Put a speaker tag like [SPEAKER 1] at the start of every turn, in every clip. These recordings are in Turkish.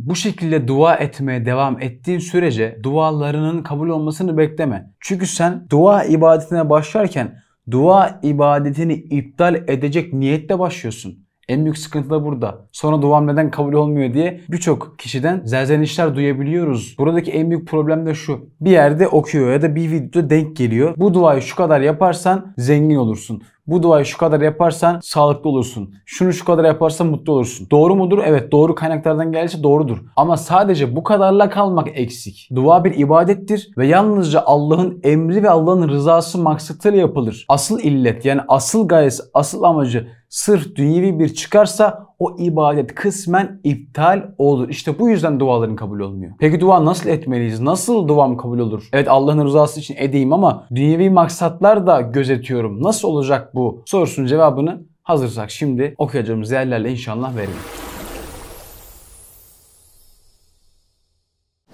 [SPEAKER 1] Bu şekilde dua etmeye devam ettiğin sürece dualarının kabul olmasını bekleme. Çünkü sen dua ibadetine başlarken dua ibadetini iptal edecek niyetle başlıyorsun. En büyük sıkıntı da burada. Sonra duam neden kabul olmuyor diye birçok kişiden zerzenişler duyabiliyoruz. Buradaki en büyük problem de şu. Bir yerde okuyor ya da bir videoda denk geliyor. Bu duayı şu kadar yaparsan zengin olursun. Bu duayı şu kadar yaparsan sağlıklı olursun. Şunu şu kadar yaparsan mutlu olursun. Doğru mudur? Evet doğru kaynaklardan gelirse doğrudur. Ama sadece bu kadarla kalmak eksik. Dua bir ibadettir ve yalnızca Allah'ın emri ve Allah'ın rızası maksatıyla yapılır. Asıl illet yani asıl gayesi, asıl amacı sırf dünyevi bir çıkarsa o ibadet kısmen iptal olur. İşte bu yüzden duaların kabul olmuyor. Peki dua nasıl etmeliyiz? Nasıl duam kabul olur? Evet Allah'ın rızası için edeyim ama dünyevi maksatlar da gözetiyorum. Nasıl olacak bu? Sorusun cevabını hazırsak şimdi okuyacağımız yerlerle inşallah verelim.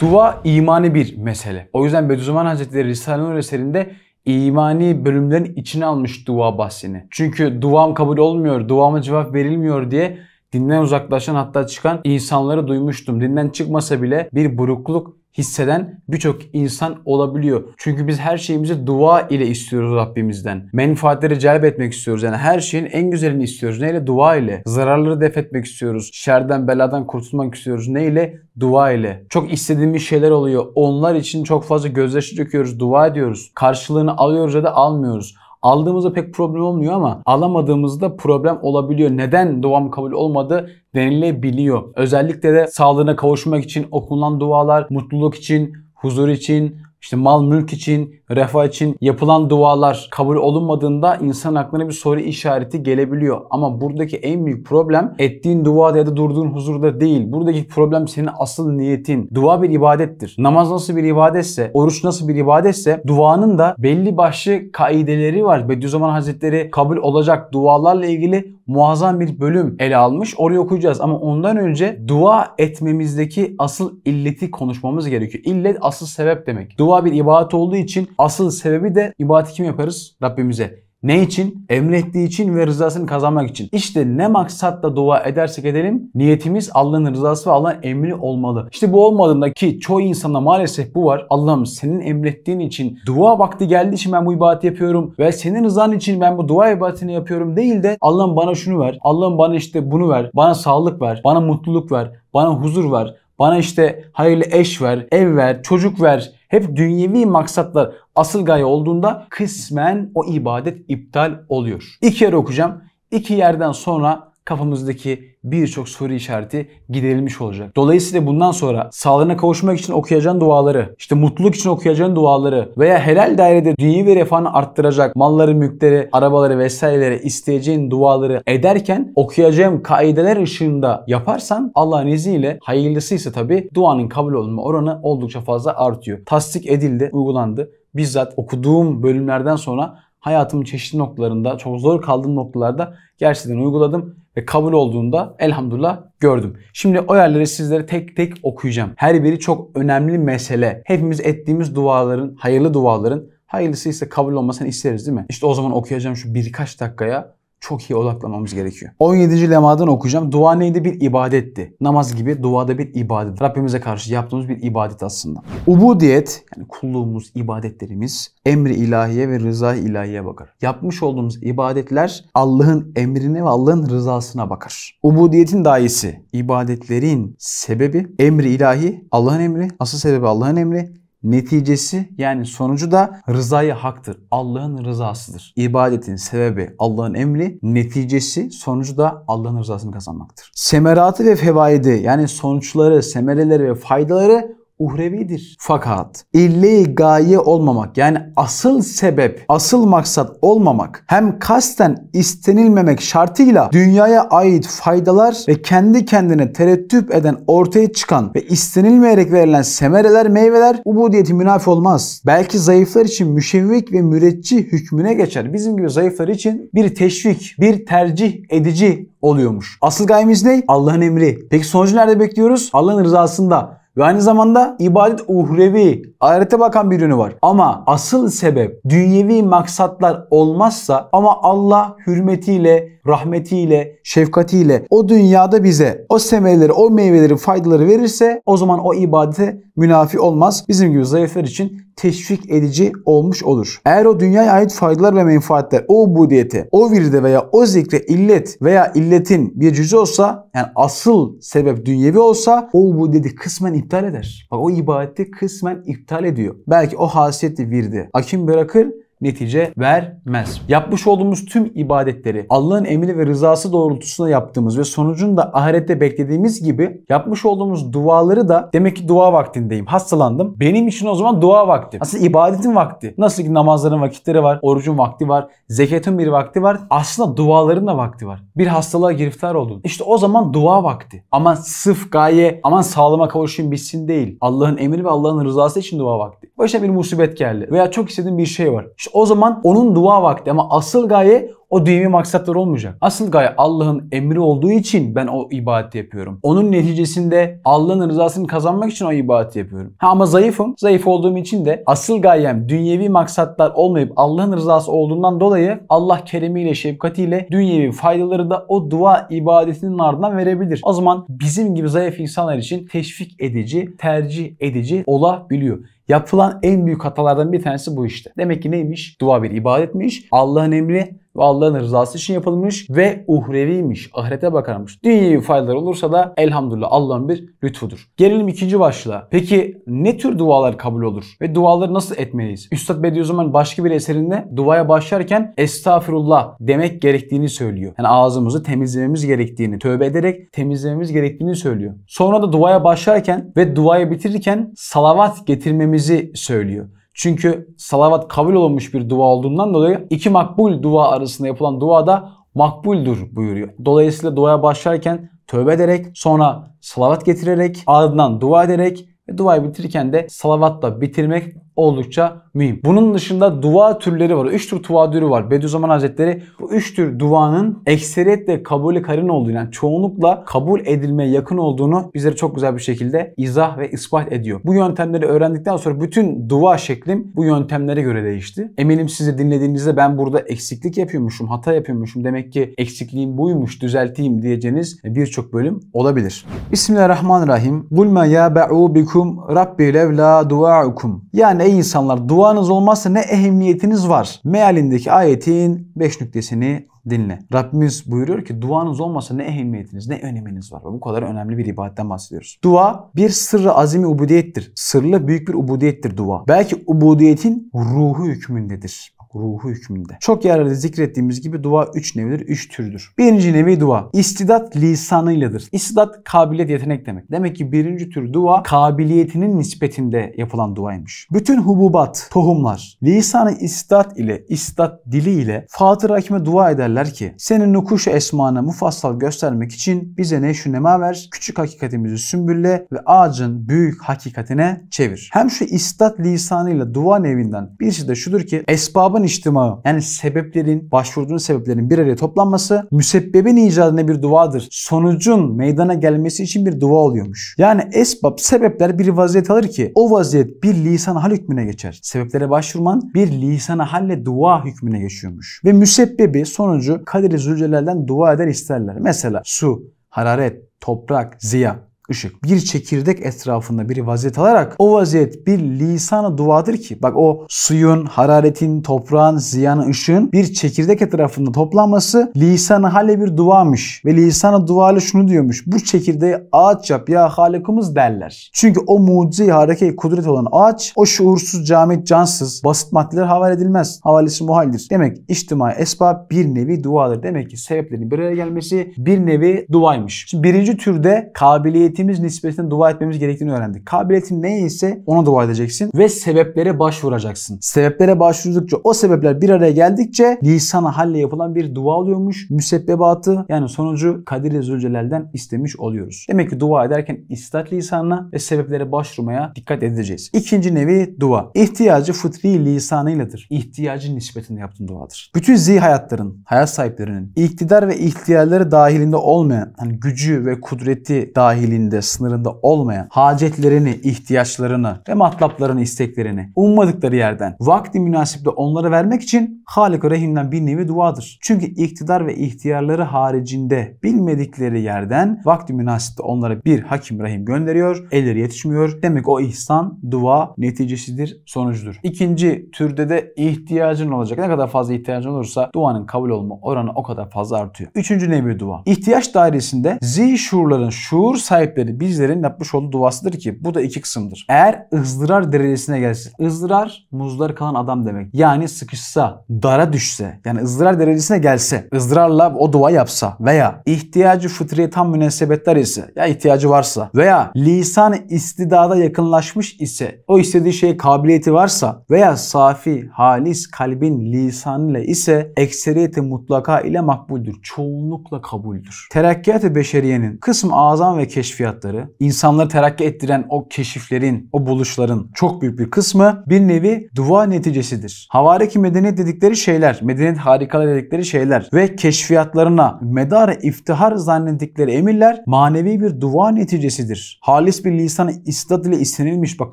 [SPEAKER 1] Dua imani bir mesele. O yüzden Bediüzzaman Hazretleri Risale-i Nur eserinde imani bölümlerin içine almış dua bahsini. Çünkü duam kabul olmuyor, duama cevap verilmiyor diye dinden uzaklaşan hatta çıkan insanları duymuştum. Dinden çıkmasa bile bir burukluk hisseden birçok insan olabiliyor. Çünkü biz her şeyimizi dua ile istiyoruz Rabbimizden. Menfaatleri celp etmek istiyoruz. Yani her şeyin en güzelini istiyoruz. Neyle? Dua ile. Zararları def etmek istiyoruz. Şerden, beladan kurtulmak istiyoruz. Neyle? Dua ile. Çok istediğimiz şeyler oluyor. Onlar için çok fazla gözyaşı döküyoruz. Dua ediyoruz. Karşılığını alıyoruz ya da almıyoruz. Aldığımızda pek problem olmuyor ama alamadığımızda problem olabiliyor. Neden duam kabul olmadı denilebiliyor. Özellikle de sağlığına kavuşmak için okunan dualar, mutluluk için, huzur için, işte mal mülk için, refah için yapılan dualar kabul olunmadığında insan aklına bir soru işareti gelebiliyor. Ama buradaki en büyük problem ettiğin duada ya da durduğun huzurda değil. Buradaki problem senin asıl niyetin. Dua bir ibadettir. Namaz nasıl bir ibadetse, oruç nasıl bir ibadetse duanın da belli başlı kaideleri var. Bediüzzaman Hazretleri kabul olacak dualarla ilgili muazzam bir bölüm ele almış. Orayı okuyacağız ama ondan önce dua etmemizdeki asıl illeti konuşmamız gerekiyor. İllet asıl sebep demek. Dua Dua bir ibadet olduğu için asıl sebebi de ibadeti kim yaparız? Rabbimize. Ne için? Emrettiği için ve rızasını kazanmak için. İşte ne maksatla dua edersek edelim niyetimiz Allah'ın rızası ve Allah'ın emri olmalı. İşte bu olmadığında ki çoğu insanda maalesef bu var. Allah'ım senin emrettiğin için dua vakti geldiği için ben bu ibadeti yapıyorum ve senin rızan için ben bu dua ibadetini yapıyorum değil de Allah'ım bana şunu ver, Allah'ım bana işte bunu ver, bana sağlık ver, bana mutluluk ver, bana huzur ver, bana işte hayırlı eş ver, ev ver, çocuk ver, hep dünyevi maksatlar asıl gaye olduğunda kısmen o ibadet iptal oluyor. İki yer okuyacağım. İki yerden sonra kafamızdaki birçok soru işareti giderilmiş olacak. Dolayısıyla bundan sonra sağlığına kavuşmak için okuyacağın duaları, işte mutluluk için okuyacağın duaları veya helal dairede dünyayı ve refahını arttıracak malları, mülkleri, arabaları vesairelere isteyeceğin duaları ederken okuyacağım kaideler ışığında yaparsan Allah'ın izniyle hayırlısıysa tabi duanın kabul olma oranı oldukça fazla artıyor. Tasdik edildi, uygulandı. Bizzat okuduğum bölümlerden sonra hayatımın çeşitli noktalarında, çok zor kaldığım noktalarda gerçekten uyguladım ve kabul olduğunda elhamdülillah gördüm. Şimdi o yerleri sizlere tek tek okuyacağım. Her biri çok önemli mesele. Hepimiz ettiğimiz duaların, hayırlı duaların hayırlısı ise kabul olmasını isteriz değil mi? İşte o zaman okuyacağım şu birkaç dakikaya çok iyi odaklanmamız gerekiyor. 17. lemadan okuyacağım. Dua neydi? Bir ibadetti. Namaz gibi duada bir ibadet. Rabbimize karşı yaptığımız bir ibadet aslında. Ubudiyet yani kulluğumuz, ibadetlerimiz emri ilahiye ve rıza ilahiye bakar. Yapmış olduğumuz ibadetler Allah'ın emrine ve Allah'ın rızasına bakar. Ubudiyetin daisi ibadetlerin sebebi emri ilahi Allah'ın emri, asıl sebebi Allah'ın emri Neticesi yani sonucu da rızayı haktır. Allah'ın rızasıdır. İbadetin sebebi Allah'ın emri, neticesi sonucu da Allah'ın rızasını kazanmaktır. Semeratı ve fevaidi yani sonuçları, semereleri ve faydaları uhrevidir. Fakat illi gaye olmamak yani asıl sebep, asıl maksat olmamak hem kasten istenilmemek şartıyla dünyaya ait faydalar ve kendi kendine tereddüt eden ortaya çıkan ve istenilmeyerek verilen semereler, meyveler ubudiyeti münafi olmaz. Belki zayıflar için müşevvik ve müretçi hükmüne geçer. Bizim gibi zayıflar için bir teşvik, bir tercih edici oluyormuş. Asıl gayemiz ne? Allah'ın emri. Peki sonucu nerede bekliyoruz? Allah'ın rızasında. Ve aynı zamanda ibadet uhrevi, ahirete bakan bir yönü var. Ama asıl sebep dünyevi maksatlar olmazsa ama Allah hürmetiyle, rahmetiyle, şefkatiyle o dünyada bize o semeleri, o meyveleri, faydaları verirse o zaman o ibadete münafi olmaz. Bizim gibi zayıflar için teşvik edici olmuş olur. Eğer o dünyaya ait faydalar ve menfaatler o ubudiyete, o virde veya o zikre illet veya illetin bir cüzü olsa yani asıl sebep dünyevi olsa o ubudiyeti kısmen iptal eder. Bak o ibadeti kısmen iptal ediyor. Belki o hasiyetli virdi. Akim bırakır netice vermez. Yapmış olduğumuz tüm ibadetleri Allah'ın emri ve rızası doğrultusunda yaptığımız ve da ahirette beklediğimiz gibi yapmış olduğumuz duaları da demek ki dua vaktindeyim. Hastalandım. Benim için o zaman dua vakti. Aslında ibadetin vakti. Nasıl ki namazların vakitleri var, orucun vakti var, zekatın bir vakti var. Aslında duaların da vakti var. Bir hastalığa giriftar oldun. İşte o zaman dua vakti. Ama sıf gaye aman sağlama kavuşayım bitsin değil. Allah'ın emri ve Allah'ın rızası için dua vakti. Başına bir musibet geldi veya çok istediğin bir şey var. İşte o zaman onun dua vakti ama asıl gaye o dünyevi maksatlar olmayacak. Asıl gaye Allah'ın emri olduğu için ben o ibadeti yapıyorum. Onun neticesinde Allah'ın rızasını kazanmak için o ibadeti yapıyorum. Ha ama zayıfım. Zayıf olduğum için de asıl gayem dünyevi maksatlar olmayıp Allah'ın rızası olduğundan dolayı Allah keremiyle, şefkatiyle dünyevi faydaları da o dua ibadetinin ardından verebilir. O zaman bizim gibi zayıf insanlar için teşvik edici, tercih edici olabiliyor. Yapılan en büyük hatalardan bir tanesi bu işte. Demek ki neymiş? Dua bir ibadetmiş. Allah'ın emri ve Allah'ın rızası için yapılmış ve uhreviymiş, ahirete bakarmış. Dünyevi faydalar olursa da elhamdülillah Allah'ın bir lütfudur. Gelelim ikinci başlığa. Peki ne tür dualar kabul olur ve duaları nasıl etmeliyiz? Üstad Bediüzzaman başka bir eserinde duaya başlarken estağfirullah demek gerektiğini söylüyor. Yani ağzımızı temizlememiz gerektiğini, tövbe ederek temizlememiz gerektiğini söylüyor. Sonra da duaya başlarken ve duaya bitirirken salavat getirmemizi söylüyor. Çünkü salavat kabul olunmuş bir dua olduğundan dolayı iki makbul dua arasında yapılan dua da makbuldur buyuruyor. Dolayısıyla duaya başlarken tövbe ederek, sonra salavat getirerek, ardından dua ederek ve duayı bitirirken de salavatla bitirmek oldukça mühim. Bunun dışında dua türleri var. Üç tür dua türü var. Bediüzzaman Hazretleri bu üç tür duanın ekseriyetle kabulü karin olduğunu yani çoğunlukla kabul edilmeye yakın olduğunu bizlere çok güzel bir şekilde izah ve ispat ediyor. Bu yöntemleri öğrendikten sonra bütün dua şeklim bu yöntemlere göre değişti. Eminim sizi dinlediğinizde ben burada eksiklik yapıyormuşum, hata yapıyormuşum. Demek ki eksikliğim buymuş, düzelteyim diyeceğiniz birçok bölüm olabilir. Bismillahirrahmanirrahim. Kulme ya be'u bikum rabbi levla dua'ukum. Yani ey insanlar duanız olmazsa ne ehemmiyetiniz var. Mealindeki ayetin 5 nüktesini dinle. Rabbimiz buyuruyor ki duanız olmasa ne ehemmiyetiniz ne öneminiz var. Bu kadar önemli bir ibadetten bahsediyoruz. Dua bir sırrı azimi ubudiyettir. Sırlı büyük bir ubudiyettir dua. Belki ubudiyetin ruhu hükmündedir ruhu hükmünde. Çok yerlerde zikrettiğimiz gibi dua 3 nevidir, 3 türdür. Birinci nevi dua istidat lisanıyladır. İstidat kabiliyet yetenek demek. Demek ki birinci tür dua kabiliyetinin nispetinde yapılan duaymış. Bütün hububat, tohumlar lisanı istidat ile istidat dili ile Fatır-ı Hakim'e dua ederler ki senin nukuşu esmanı mufassal göstermek için bize ne şu nema ver, küçük hakikatimizi sümbülle ve ağacın büyük hakikatine çevir. Hem şu istidat lisanıyla dua nevinden birisi de şudur ki esbabın bunun içtima yani sebeplerin, başvurduğun sebeplerin bir araya toplanması müsebbebin icadına bir duadır. Sonucun meydana gelmesi için bir dua oluyormuş. Yani esbab, sebepler bir vaziyet alır ki o vaziyet bir lisan hal hükmüne geçer. Sebeplere başvurman bir lisan halle dua hükmüne geçiyormuş. Ve müsebbebi sonucu Kadir-i dua eder isterler. Mesela su, hararet, toprak, ziya ışık. Bir çekirdek etrafında bir vaziyet alarak o vaziyet bir lisanı duadır ki bak o suyun, hararetin, toprağın, ziyanın, ışığın bir çekirdek etrafında toplanması lisanı hale bir duamış. Ve lisanı duayla şunu diyormuş. Bu çekirdeği ağaç yap ya halikumuz derler. Çünkü o mucize hareke kudret olan ağaç o şuursuz, camit, cansız, basit maddeler havale edilmez. Havalesi muhaldir. Demek içtimai esbab bir nevi duadır. Demek ki sebeplerin bir araya gelmesi bir nevi duaymış. Şimdi birinci türde kabiliyet kabiliyetimiz nispetinde dua etmemiz gerektiğini öğrendik. Kabiliyetin neyse ona dua edeceksin ve sebeplere başvuracaksın. Sebeplere başvurdukça o sebepler bir araya geldikçe lisana halle yapılan bir dua oluyormuş. Müsebbebatı yani sonucu Kadir-i Zülcelal'den istemiş oluyoruz. Demek ki dua ederken istidat lisanına ve sebeplere başvurmaya dikkat edeceğiz. İkinci nevi dua. İhtiyacı fıtri lisanıyladır. İhtiyacı nispetinde yaptığın duadır. Bütün zih hayatların, hayat sahiplerinin iktidar ve ihtiyarları dahilinde olmayan, hani gücü ve kudreti dahilinde limitinde, sınırında olmayan hacetlerini, ihtiyaçlarını ve matlaplarını, isteklerini ummadıkları yerden vakti münasipte onlara vermek için halik Rahim'den bir nevi duadır. Çünkü iktidar ve ihtiyarları haricinde bilmedikleri yerden vakti münasipte onlara bir hakim rahim gönderiyor. Elleri yetişmiyor. Demek o ihsan dua neticesidir, sonucudur. İkinci türde de ihtiyacın olacak. Ne kadar fazla ihtiyacın olursa duanın kabul olma oranı o kadar fazla artıyor. Üçüncü nevi dua. İhtiyaç dairesinde zihşurların şuur sahip sebepleri bizlerin yapmış olduğu duasıdır ki bu da iki kısımdır. Eğer ızdırar derecesine gelse, ızdırar muzları kalan adam demek. Yani sıkışsa, dara düşse, yani ızdırar derecesine gelse, ızdırarla o dua yapsa veya ihtiyacı fıtriye tam münasebetler ise, ya ihtiyacı varsa veya lisan istidada yakınlaşmış ise, o istediği şeye kabiliyeti varsa veya safi, halis kalbin ile ise ekseriyeti mutlaka ile makbuldür. Çoğunlukla kabuldür. Terakkiyat-ı Beşeriye'nin kısım azam ve keşfi fiyatları, insanları terakki ettiren o keşiflerin, o buluşların çok büyük bir kısmı bir nevi dua neticesidir. Havareki medeniyet dedikleri şeyler, medeniyet harikaları dedikleri şeyler ve keşfiyatlarına medara iftihar zannettikleri emirler manevi bir dua neticesidir. Halis bir lisan istat ile istenilmiş, bak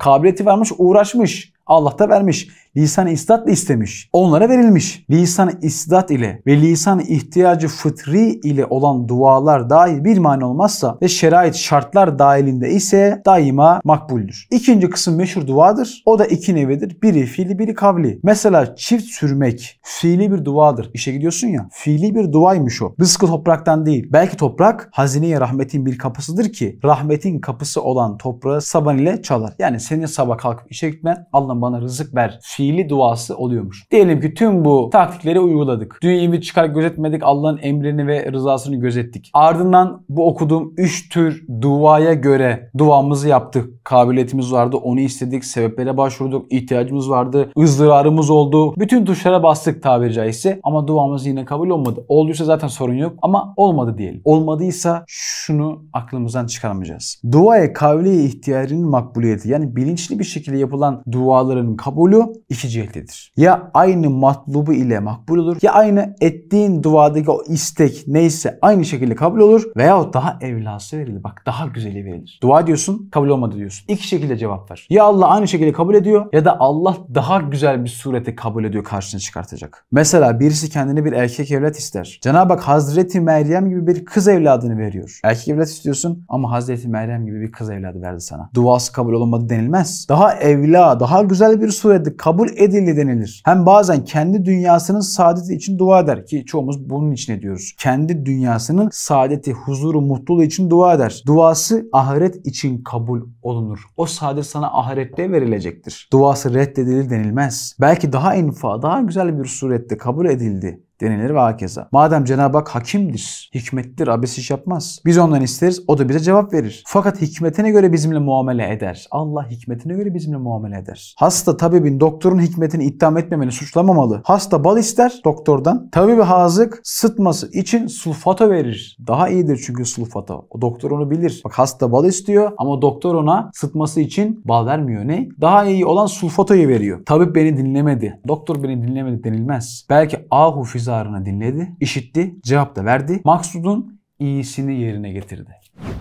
[SPEAKER 1] kabiliyeti varmış, uğraşmış. Allah da vermiş. Lisan-ı istatla istemiş. Onlara verilmiş. Lisan-ı istat ile ve lisan ihtiyacı fıtri ile olan dualar dahi bir mani olmazsa ve şerait şartlar dahilinde ise daima makbuldür. İkinci kısım meşhur duadır. O da iki nevedir. Biri fiili biri kavli. Mesela çift sürmek fiili bir duadır. İşe gidiyorsun ya. Fiili bir duaymış o. Rızkı topraktan değil. Belki toprak hazineye rahmetin bir kapısıdır ki rahmetin kapısı olan toprağı saban ile çalar. Yani senin sabah kalkıp işe gitmen anlamı bana rızık ver fiili duası oluyormuş. Diyelim ki tüm bu taktikleri uyguladık. Dünyayı çıkar gözetmedik. Allah'ın emrini ve rızasını gözettik. Ardından bu okuduğum 3 tür duaya göre duamızı yaptık. Kabiliyetimiz vardı. Onu istedik. Sebeplere başvurduk. ihtiyacımız vardı. ızdırarımız oldu. Bütün tuşlara bastık tabiri caizse. Ama duamız yine kabul olmadı. Olduysa zaten sorun yok. Ama olmadı diyelim. Olmadıysa şunu aklımızdan çıkaramayacağız. Duaya kavliye ihtiyarının makbuliyeti yani bilinçli bir şekilde yapılan dualı duaların kabulü iki cihetlidir. Ya aynı matlubu ile makbul olur ya aynı ettiğin duadaki o istek neyse aynı şekilde kabul olur veya daha evlası verilir. Bak daha güzeli verilir. Dua diyorsun kabul olmadı diyorsun. İki şekilde cevap ver. Ya Allah aynı şekilde kabul ediyor ya da Allah daha güzel bir surete kabul ediyor karşına çıkartacak. Mesela birisi kendine bir erkek evlat ister. Cenab-ı Hak Hazreti Meryem gibi bir kız evladını veriyor. Erkek evlat istiyorsun ama Hazreti Meryem gibi bir kız evladı verdi sana. Duası kabul olmadı denilmez. Daha evla, daha güzel bir surede kabul edildi denilir. Hem bazen kendi dünyasının saadeti için dua eder ki çoğumuz bunun için ediyoruz. Kendi dünyasının saadeti, huzuru, mutluluğu için dua eder. Duası ahiret için kabul olunur. O saadet sana ahirette verilecektir. Duası reddedilir denilmez. Belki daha infa, daha güzel bir surette kabul edildi denilir ve hakeza. Madem Cenab-ı Hak hakimdir, hikmettir, abes iş yapmaz. Biz ondan isteriz, o da bize cevap verir. Fakat hikmetine göre bizimle muamele eder. Allah hikmetine göre bizimle muamele eder. Hasta tabibin, doktorun hikmetini iddiam etmemeni suçlamamalı. Hasta bal ister doktordan. Tabibi hazık sıtması için sulfato verir. Daha iyidir çünkü sulfato. O doktor onu bilir. Bak hasta bal istiyor ama doktor ona sıtması için bal vermiyor. Ne? Daha iyi olan sulfatoyu veriyor. Tabip beni dinlemedi. Doktor beni dinlemedi denilmez. Belki ahu fiza izarını dinledi, işitti, cevap da verdi. Maksudun iyisini yerine getirdi.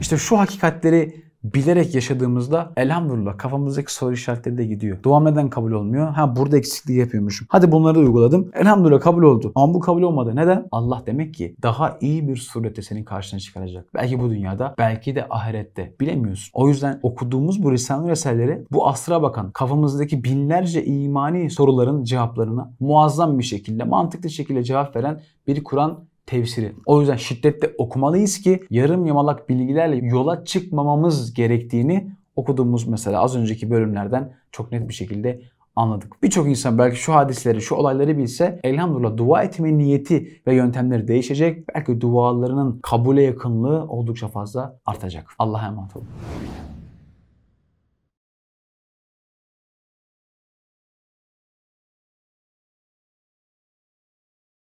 [SPEAKER 1] İşte şu hakikatleri bilerek yaşadığımızda elhamdülillah kafamızdaki soru işaretleri de gidiyor. Dua neden kabul olmuyor? Ha burada eksikliği yapıyormuşum. Hadi bunları da uyguladım. Elhamdülillah kabul oldu. Ama bu kabul olmadı. Neden? Allah demek ki daha iyi bir surette senin karşına çıkaracak. Belki bu dünyada, belki de ahirette. Bilemiyorsun. O yüzden okuduğumuz bu Risale-i Reselleri bu asra bakan kafamızdaki binlerce imani soruların cevaplarına muazzam bir şekilde, mantıklı şekilde cevap veren bir Kur'an tefsiri. O yüzden şiddetle okumalıyız ki yarım yamalak bilgilerle yola çıkmamamız gerektiğini okuduğumuz mesela az önceki bölümlerden çok net bir şekilde anladık. Birçok insan belki şu hadisleri, şu olayları bilse elhamdülillah dua etme niyeti ve yöntemleri değişecek. Belki dualarının kabule yakınlığı oldukça fazla artacak. Allah'a emanet olun.